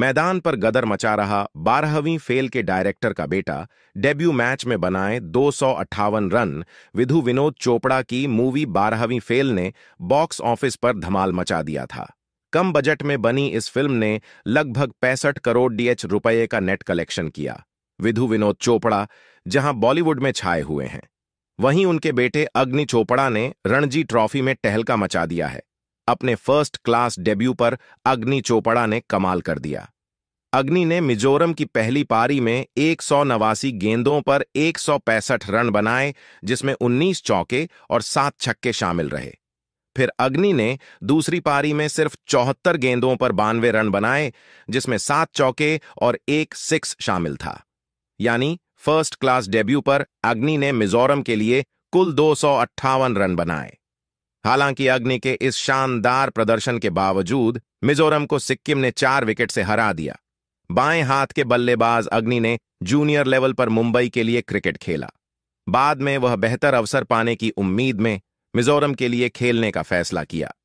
मैदान पर गदर मचा रहा बारहवीं फेल के डायरेक्टर का बेटा डेब्यू मैच में बनाए दो रन विधु विनोद चोपड़ा की मूवी बारहवीं फेल ने बॉक्स ऑफिस पर धमाल मचा दिया था कम बजट में बनी इस फिल्म ने लगभग पैंसठ करोड़ डीएच रुपये का नेट कलेक्शन किया विधु विनोद चोपड़ा जहां बॉलीवुड में छाए हुए हैं वहीं उनके बेटे अग्नि चोपड़ा ने रणजी ट्रॉफी में टहलका मचा दिया है अपने फर्स्ट क्लास डेब्यू पर अग्नि चोपड़ा ने कमाल कर दिया अग्नि ने मिजोरम की पहली पारी में एक गेंदों पर एक रन बनाए जिसमें 19 चौके और सात छक्के शामिल रहे फिर अग्नि ने दूसरी पारी में सिर्फ चौहत्तर गेंदों पर बानवे रन बनाए जिसमें सात चौके और एक सिक्स शामिल था यानी फर्स्ट क्लास डेब्यू पर अग्नि ने मिजोरम के लिए कुल दो रन बनाए हालांकि अग्नि के इस शानदार प्रदर्शन के बावजूद मिजोरम को सिक्किम ने चार विकेट से हरा दिया बाएं हाथ के बल्लेबाज अग्नि ने जूनियर लेवल पर मुंबई के लिए क्रिकेट खेला बाद में वह बेहतर अवसर पाने की उम्मीद में मिजोरम के लिए खेलने का फैसला किया